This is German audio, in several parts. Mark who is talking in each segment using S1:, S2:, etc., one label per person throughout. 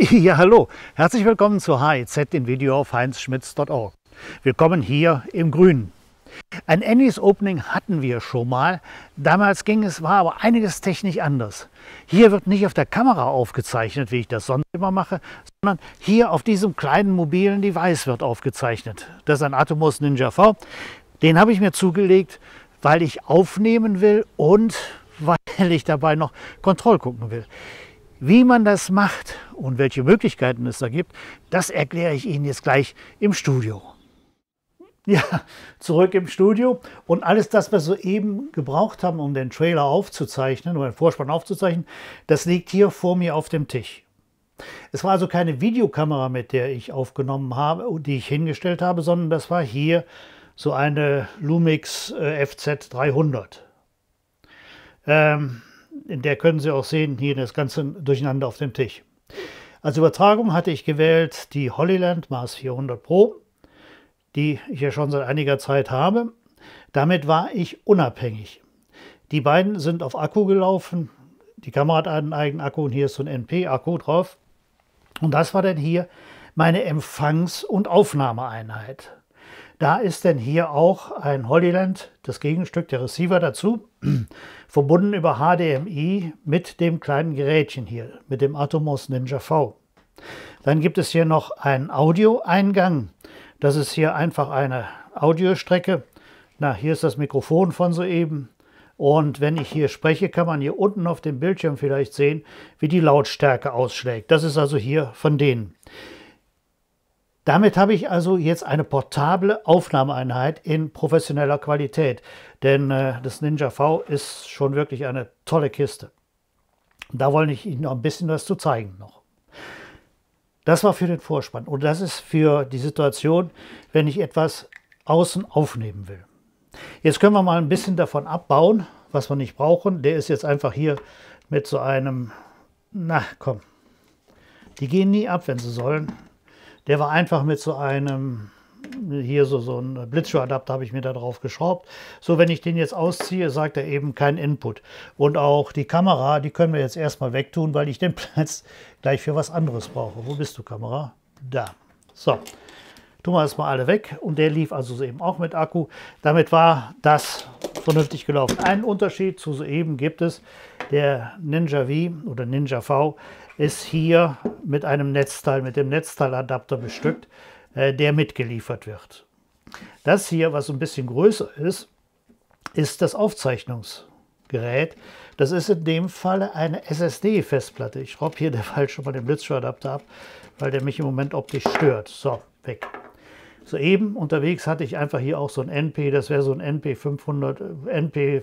S1: Ja, hallo. Herzlich willkommen zu HIZ e dem Video auf heinzschmitz.org. Willkommen hier im Grünen. Ein Annie's Opening hatten wir schon mal. Damals ging es, war aber einiges technisch anders. Hier wird nicht auf der Kamera aufgezeichnet, wie ich das sonst immer mache, sondern hier auf diesem kleinen mobilen Device wird aufgezeichnet. Das ist ein Atomos Ninja V. Den habe ich mir zugelegt, weil ich aufnehmen will und weil ich dabei noch Kontroll gucken will. Wie man das macht und welche Möglichkeiten es da gibt, das erkläre ich Ihnen jetzt gleich im Studio. Ja, zurück im Studio und alles das, was wir eben gebraucht haben, um den Trailer aufzuzeichnen oder den Vorspann aufzuzeichnen, das liegt hier vor mir auf dem Tisch. Es war also keine Videokamera, mit der ich aufgenommen habe, die ich hingestellt habe, sondern das war hier so eine Lumix äh, FZ300. Ähm, in der können Sie auch sehen, hier das ganze Durcheinander auf dem Tisch. Als Übertragung hatte ich gewählt die Hollyland Mars 400 Pro, die ich ja schon seit einiger Zeit habe. Damit war ich unabhängig. Die beiden sind auf Akku gelaufen. Die Kamera hat einen eigenen Akku und hier ist so ein NP-Akku drauf. Und das war dann hier meine Empfangs- und Aufnahmeeinheit. Da ist denn hier auch ein Holyland, das Gegenstück, der Receiver dazu, verbunden über HDMI mit dem kleinen Gerätchen hier, mit dem Atomos Ninja V. Dann gibt es hier noch einen Audioeingang. Das ist hier einfach eine Audiostrecke. Na, hier ist das Mikrofon von soeben. Und wenn ich hier spreche, kann man hier unten auf dem Bildschirm vielleicht sehen, wie die Lautstärke ausschlägt. Das ist also hier von denen. Damit habe ich also jetzt eine portable Aufnahmeeinheit in professioneller Qualität, denn äh, das Ninja V ist schon wirklich eine tolle Kiste. Da wollte ich Ihnen noch ein bisschen was zu zeigen noch. Das war für den Vorspann und das ist für die Situation, wenn ich etwas außen aufnehmen will. Jetzt können wir mal ein bisschen davon abbauen, was wir nicht brauchen. Der ist jetzt einfach hier mit so einem, na komm, die gehen nie ab, wenn sie sollen. Der war einfach mit so einem, hier so, so ein Blitzschuhadapter habe ich mir da drauf geschraubt. So, wenn ich den jetzt ausziehe, sagt er eben kein Input. Und auch die Kamera, die können wir jetzt erstmal wegtun, weil ich den Platz gleich für was anderes brauche. Wo bist du, Kamera? Da. So, tun wir erstmal alle weg. Und der lief also so eben auch mit Akku. Damit war das vernünftig gelaufen. Einen Unterschied zu soeben gibt es. Der Ninja V oder Ninja V ist hier mit einem Netzteil, mit dem Netzteiladapter bestückt, äh, der mitgeliefert wird. Das hier, was ein bisschen größer ist, ist das Aufzeichnungsgerät. Das ist in dem Falle eine SSD-Festplatte. Ich schraube hier der Fall schon mal den Blitzschuhadapter ab, weil der mich im Moment optisch stört. So, weg. Soeben unterwegs hatte ich einfach hier auch so ein NP, das wäre so ein NP 500, NP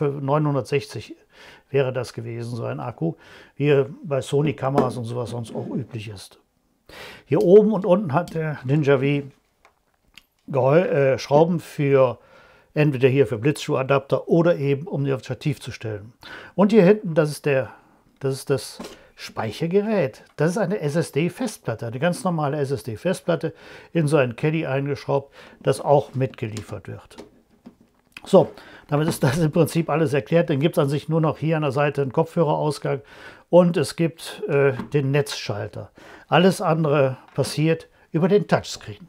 S1: 960 wäre das gewesen, so ein Akku, wie bei Sony Kameras und sowas sonst auch üblich ist. Hier oben und unten hat der Ninja V äh, Schrauben für entweder hier für Blitzschuhadapter oder eben um die auf Stativ zu stellen. Und hier hinten, das ist der, das ist das Speichergerät. Das ist eine SSD-Festplatte, eine ganz normale SSD-Festplatte, in so ein Caddy eingeschraubt, das auch mitgeliefert wird. So, damit ist das im Prinzip alles erklärt. Dann gibt es an sich nur noch hier an der Seite einen Kopfhörerausgang und es gibt äh, den Netzschalter. Alles andere passiert über den Touchscreen.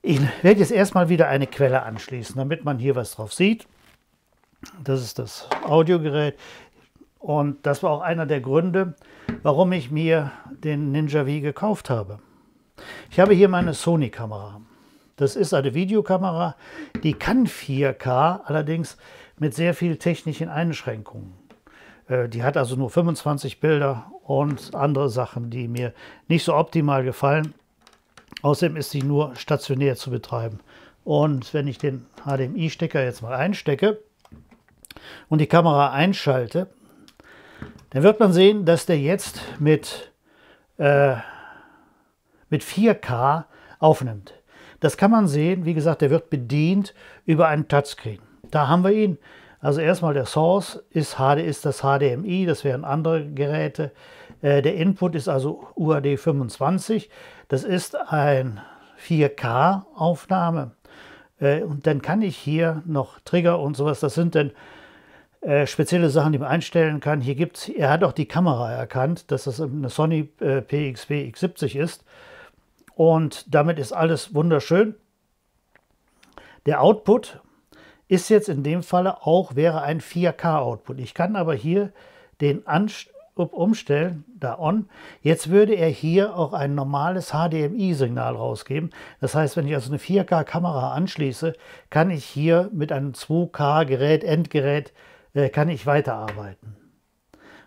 S1: Ich werde jetzt erstmal wieder eine Quelle anschließen, damit man hier was drauf sieht. Das ist das Audiogerät. Und das war auch einer der Gründe, warum ich mir den Ninja V gekauft habe. Ich habe hier meine Sony-Kamera. Das ist eine Videokamera, die kann 4K, allerdings mit sehr vielen technischen Einschränkungen. Äh, die hat also nur 25 Bilder und andere Sachen, die mir nicht so optimal gefallen. Außerdem ist sie nur stationär zu betreiben. Und wenn ich den HDMI-Stecker jetzt mal einstecke und die Kamera einschalte, dann wird man sehen, dass der jetzt mit, äh, mit 4K aufnimmt. Das kann man sehen, wie gesagt, der wird bedient über einen Touchscreen. Da haben wir ihn. Also erstmal der Source ist, HD, ist das HDMI, das wären andere Geräte. Äh, der Input ist also UAD 25. Das ist ein 4K-Aufnahme. Äh, und dann kann ich hier noch Trigger und sowas, das sind dann äh, spezielle Sachen, die man einstellen kann. Hier gibt es, er hat auch die Kamera erkannt, dass das eine Sony äh, PXP X70 ist. Und damit ist alles wunderschön. Der Output ist jetzt in dem Falle auch, wäre ein 4K-Output. Ich kann aber hier den Anst umstellen, da on. Jetzt würde er hier auch ein normales HDMI-Signal rausgeben. Das heißt, wenn ich also eine 4K-Kamera anschließe, kann ich hier mit einem 2K-Gerät, Endgerät, kann ich weiterarbeiten.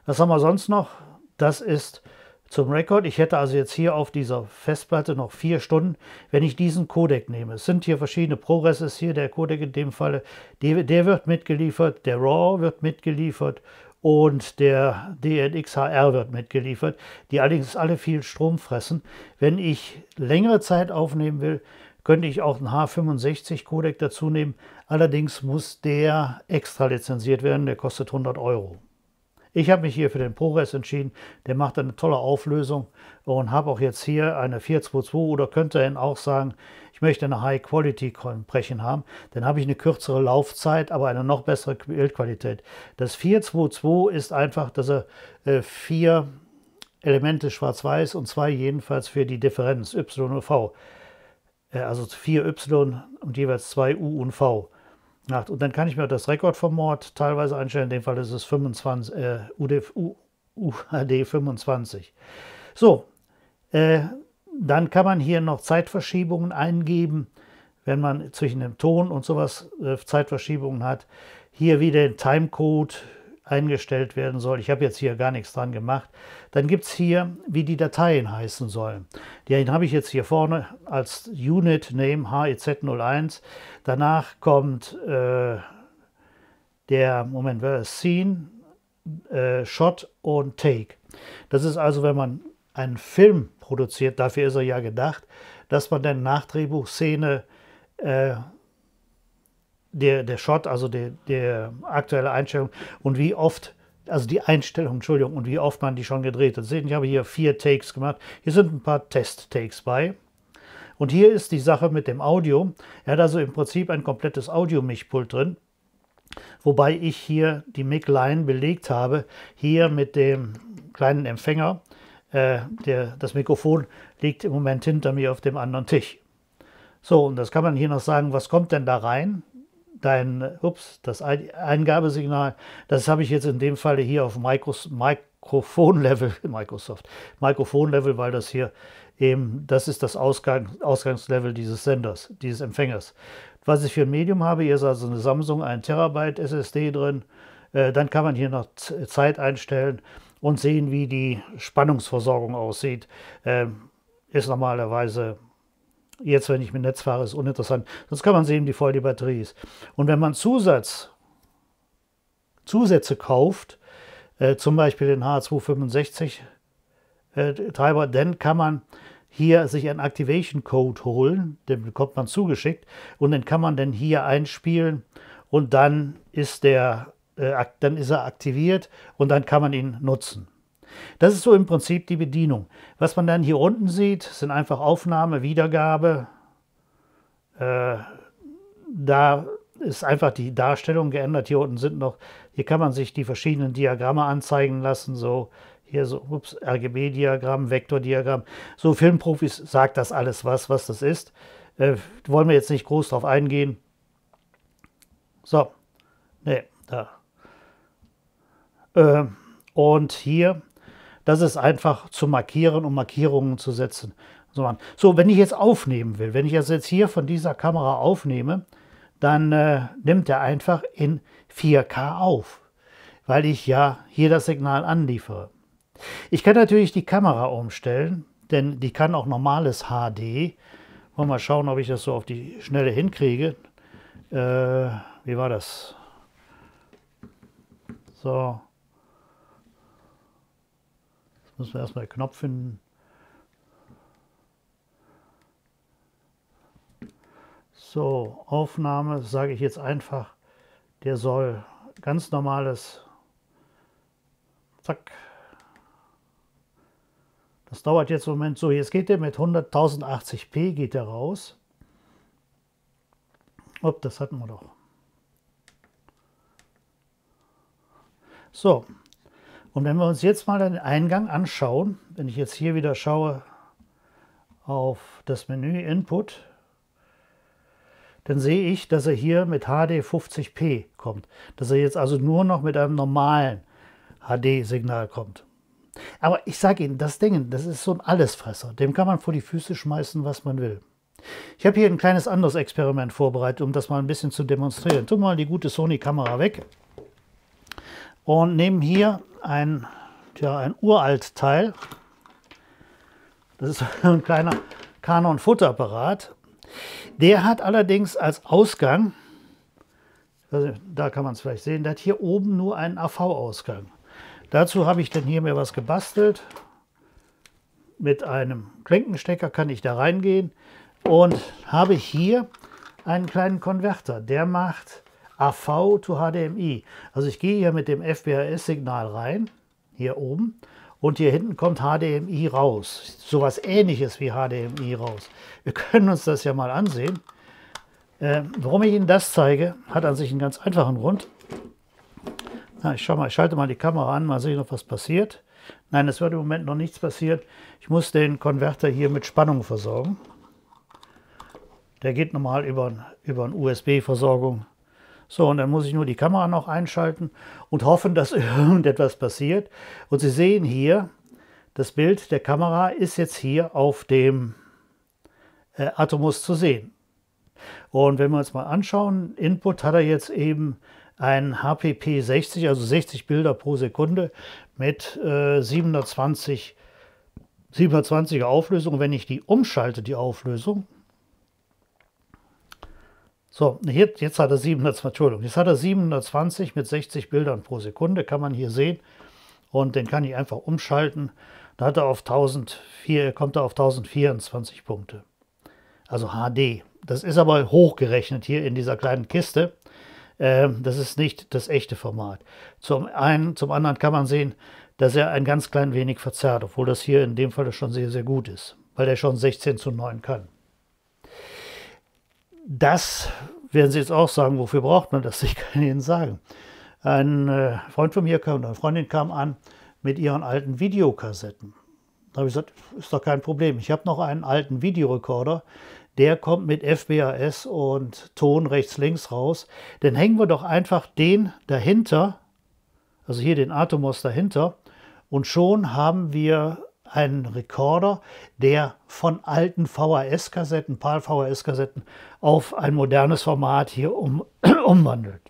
S1: Was haben wir sonst noch? Das ist zum Rekord. Ich hätte also jetzt hier auf dieser Festplatte noch vier Stunden, wenn ich diesen Codec nehme. Es sind hier verschiedene Progresses hier der Codec in dem Falle. Der, der wird mitgeliefert, der RAW wird mitgeliefert und der DNXHR wird mitgeliefert, die allerdings alle viel Strom fressen. Wenn ich längere Zeit aufnehmen will, könnte ich auch einen H65-Codec dazu nehmen. Allerdings muss der extra lizenziert werden, der kostet 100 Euro. Ich habe mich hier für den ProRes entschieden, der macht eine tolle Auflösung und habe auch jetzt hier eine 422 oder könnte dann auch sagen, ich möchte eine High-Quality-Compression haben, dann habe ich eine kürzere Laufzeit, aber eine noch bessere Bildqualität. Das 422 ist einfach, dass er äh, vier Elemente schwarz-weiß und zwei jedenfalls für die Differenz Y und V äh, also 4y und jeweils 2 u und v. Und dann kann ich mir das Rekord vom Mord teilweise einstellen. In dem Fall ist es 25, äh, UD, U, UHD 25. So, äh, dann kann man hier noch Zeitverschiebungen eingeben, wenn man zwischen dem Ton und sowas äh, Zeitverschiebungen hat. Hier wieder den Timecode eingestellt werden soll. Ich habe jetzt hier gar nichts dran gemacht. Dann gibt es hier, wie die Dateien heißen sollen. Den habe ich jetzt hier vorne als Unit Name HEZ01. Danach kommt äh, der, Moment, wer ist Scene, äh, Shot und Take. Das ist also, wenn man einen Film produziert, dafür ist er ja gedacht, dass man dann nach Drehbuchszene äh, der, der Shot, also der, der aktuelle Einstellung und wie oft, also die Einstellung, Entschuldigung, und wie oft man die schon gedreht hat. Sehen, ich habe hier vier Takes gemacht. Hier sind ein paar Test-Takes bei. Und hier ist die Sache mit dem Audio. Er hat also im Prinzip ein komplettes Audio-Mischpult drin. Wobei ich hier die MIG-Line belegt habe, hier mit dem kleinen Empfänger. Äh, der, das Mikrofon liegt im Moment hinter mir auf dem anderen Tisch. So, und das kann man hier noch sagen, was kommt denn da rein? dein, ups, das Eingabesignal, das habe ich jetzt in dem Falle hier auf Micros, Mikrofonlevel, Microsoft, Mikrofonlevel, weil das hier eben, das ist das Ausgang, Ausgangslevel dieses Senders, dieses Empfängers. Was ich für ein Medium habe, hier ist also eine Samsung 1 Terabyte SSD drin, äh, dann kann man hier noch Zeit einstellen und sehen, wie die Spannungsversorgung aussieht. Ähm, ist normalerweise Jetzt, wenn ich mit Netz fahre, ist uninteressant. Sonst kann man sehen, wie voll die Batterie ist. Und wenn man Zusatz, Zusätze kauft, äh, zum Beispiel den H265 äh, Treiber, dann kann man hier sich einen Activation Code holen, den bekommt man zugeschickt und den kann man dann hier einspielen und dann ist der äh, dann ist er aktiviert und dann kann man ihn nutzen. Das ist so im Prinzip die Bedienung. Was man dann hier unten sieht, sind einfach Aufnahme, Wiedergabe. Äh, da ist einfach die Darstellung geändert. Hier unten sind noch, hier kann man sich die verschiedenen Diagramme anzeigen lassen. So hier so, ups, RGB-Diagramm, Vektordiagramm. So Filmprofis sagt das alles was, was das ist. Äh, wollen wir jetzt nicht groß drauf eingehen. So, ne, da. Äh, und hier das ist einfach zu markieren, und Markierungen zu setzen. So, wenn ich jetzt aufnehmen will, wenn ich das jetzt hier von dieser Kamera aufnehme, dann äh, nimmt er einfach in 4K auf, weil ich ja hier das Signal anliefere. Ich kann natürlich die Kamera umstellen, denn die kann auch normales HD. Wollen wir mal schauen, ob ich das so auf die Schnelle hinkriege. Äh, wie war das? So, Müssen wir erstmal den Knopf finden. So, Aufnahme sage ich jetzt einfach, der soll ganz normales, zack. Das dauert jetzt im Moment so, jetzt geht der mit 100.080p geht der raus. Ob, das hatten wir doch. So, und wenn wir uns jetzt mal den Eingang anschauen, wenn ich jetzt hier wieder schaue auf das Menü Input, dann sehe ich, dass er hier mit HD 50p kommt. Dass er jetzt also nur noch mit einem normalen HD-Signal kommt. Aber ich sage Ihnen, das Ding, das ist so ein Allesfresser. Dem kann man vor die Füße schmeißen, was man will. Ich habe hier ein kleines anderes Experiment vorbereitet, um das mal ein bisschen zu demonstrieren. Tun wir mal die gute Sony-Kamera weg und nehmen hier ein, tja, ein uralt Teil. Das ist ein kleiner Canon-Futterapparat. Der hat allerdings als Ausgang, also da kann man es vielleicht sehen, der hat hier oben nur einen AV-Ausgang. Dazu habe ich dann hier mir was gebastelt. Mit einem Klinkenstecker kann ich da reingehen und habe hier einen kleinen Konverter. Der macht AV to HDMI. Also ich gehe hier mit dem FBHS-Signal rein, hier oben, und hier hinten kommt HDMI raus. Sowas ähnliches wie HDMI raus. Wir können uns das ja mal ansehen. Äh, warum ich Ihnen das zeige, hat an sich einen ganz einfachen Grund. Na, ich schau mal, ich schalte mal die Kamera an, mal sehen, ob was passiert. Nein, es wird im Moment noch nichts passieren. Ich muss den Konverter hier mit Spannung versorgen. Der geht normal über, über eine USB-Versorgung so, und dann muss ich nur die Kamera noch einschalten und hoffen, dass irgendetwas passiert. Und Sie sehen hier, das Bild der Kamera ist jetzt hier auf dem äh, Atomos zu sehen. Und wenn wir uns mal anschauen, Input hat er jetzt eben ein HPP 60, also 60 Bilder pro Sekunde mit äh, 720 720er Auflösung. Wenn ich die umschalte, die Auflösung, so, hier, jetzt hat er 720, Entschuldigung, jetzt hat er 720 mit 60 Bildern pro Sekunde, kann man hier sehen. Und den kann ich einfach umschalten. Da hat er auf 1004, kommt er auf 1024 Punkte. Also HD. Das ist aber hochgerechnet hier in dieser kleinen Kiste. Ähm, das ist nicht das echte Format. Zum einen, zum anderen kann man sehen, dass er ein ganz klein wenig verzerrt, obwohl das hier in dem Fall schon sehr, sehr gut ist, weil er schon 16 zu 9 kann das werden Sie jetzt auch sagen, wofür braucht man das? Ich kann Ihnen sagen. Ein äh, Freund von mir kam, eine Freundin kam an mit ihren alten Videokassetten. Da habe ich gesagt, ist doch kein Problem. Ich habe noch einen alten Videorekorder, der kommt mit FBAS und Ton rechts, links raus. Dann hängen wir doch einfach den dahinter, also hier den Atomos dahinter, und schon haben wir einen Rekorder, der von alten VHS-Kassetten, PAL-VHS-Kassetten auf ein modernes Format hier um, umwandelt.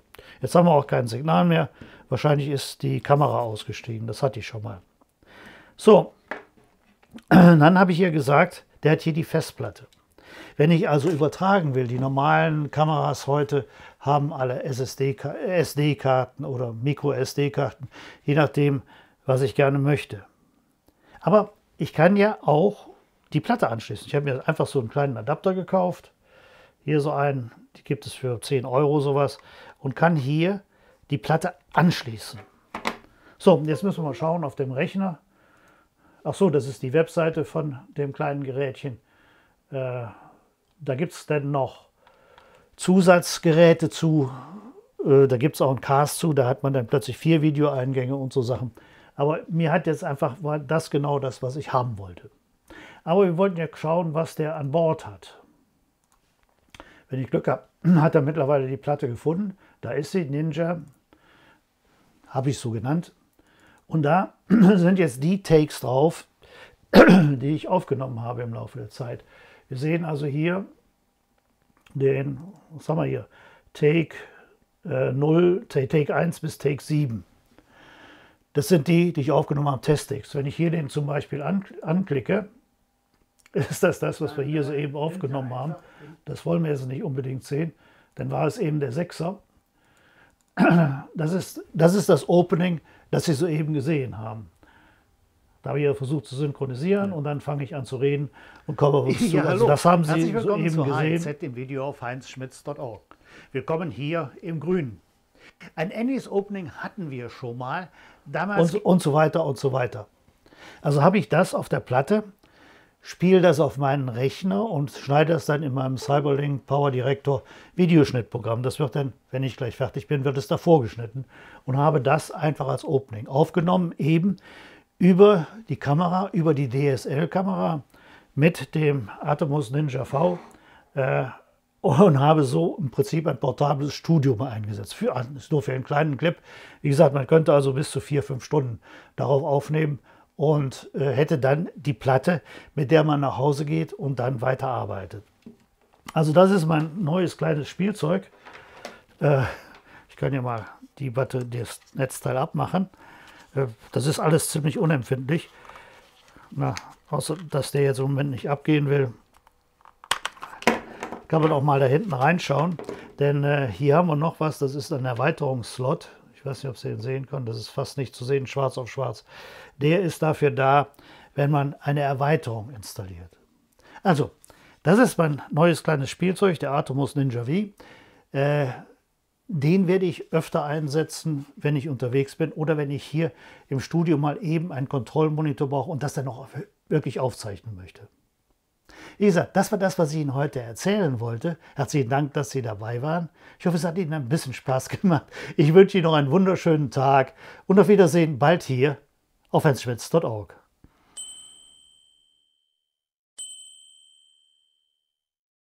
S1: Jetzt haben wir auch kein Signal mehr. Wahrscheinlich ist die Kamera ausgestiegen. Das hatte ich schon mal. So, dann habe ich ihr gesagt, der hat hier die Festplatte. Wenn ich also übertragen will, die normalen Kameras heute haben alle SSD-Karten oder Micro-SD-Karten, je nachdem, was ich gerne möchte. Aber ich kann ja auch die Platte anschließen. Ich habe mir einfach so einen kleinen Adapter gekauft. Hier so einen, die gibt es für 10 Euro sowas. Und kann hier die Platte anschließen. So, jetzt müssen wir mal schauen auf dem Rechner. Ach so, das ist die Webseite von dem kleinen Gerätchen. Äh, da gibt es dann noch Zusatzgeräte zu. Äh, da gibt es auch einen Cast zu. Da hat man dann plötzlich vier Videoeingänge und so Sachen. Aber mir hat jetzt einfach war das genau das, was ich haben wollte. Aber wir wollten ja schauen, was der an Bord hat. Wenn ich Glück habe, hat er mittlerweile die Platte gefunden. Da ist sie, Ninja, habe ich so genannt. Und da sind jetzt die Takes drauf, die ich aufgenommen habe im Laufe der Zeit. Wir sehen also hier den, was haben wir hier, Take äh, 0, Take 1 bis Take 7. Das sind die, die ich aufgenommen habe, Testtext. Wenn ich hier den zum Beispiel anklicke, ist das das, was wir hier soeben aufgenommen haben. Das wollen wir jetzt nicht unbedingt sehen. Dann war es eben der Sechser. Das ist, das ist das Opening, das Sie soeben gesehen haben. Da habe ich ja versucht zu synchronisieren und dann fange ich an zu reden und komme auf uns ja, zu. Also das haben Sie Herzlich willkommen soeben zu gesehen. im Video auf heinzschmitz.org. Wir kommen hier im Grünen. Ein Annie's Opening hatten wir schon mal. Damals und, und so weiter und so weiter. Also habe ich das auf der Platte, spiele das auf meinen Rechner und schneide das dann in meinem Cyberlink Power Director Videoschnittprogramm. Das wird dann, wenn ich gleich fertig bin, wird es davor geschnitten und habe das einfach als Opening aufgenommen, eben über die Kamera, über die DSL-Kamera mit dem Atomos Ninja V äh, und habe so im Prinzip ein portables Studium eingesetzt. Für, also, ist nur für einen kleinen Clip. Wie gesagt, man könnte also bis zu vier, fünf Stunden darauf aufnehmen und äh, hätte dann die Platte, mit der man nach Hause geht und dann weiterarbeitet. Also das ist mein neues kleines Spielzeug. Äh, ich kann ja mal die Batte, das Netzteil abmachen. Äh, das ist alles ziemlich unempfindlich. Na, außer dass der jetzt im Moment nicht abgehen will, kann man auch mal da hinten reinschauen, denn äh, hier haben wir noch was, das ist ein Erweiterungsslot. Ich weiß nicht, ob Sie den sehen können, das ist fast nicht zu sehen, schwarz auf schwarz. Der ist dafür da, wenn man eine Erweiterung installiert. Also, das ist mein neues kleines Spielzeug, der Atomos Ninja V. Äh, den werde ich öfter einsetzen, wenn ich unterwegs bin oder wenn ich hier im Studio mal eben einen Kontrollmonitor brauche und das dann auch wirklich aufzeichnen möchte. Wie gesagt, das war das, was ich Ihnen heute erzählen wollte. Herzlichen Dank, dass Sie dabei waren. Ich hoffe, es hat Ihnen ein bisschen Spaß gemacht. Ich wünsche Ihnen noch einen wunderschönen Tag und auf Wiedersehen bald hier auf heinzschmitz.org.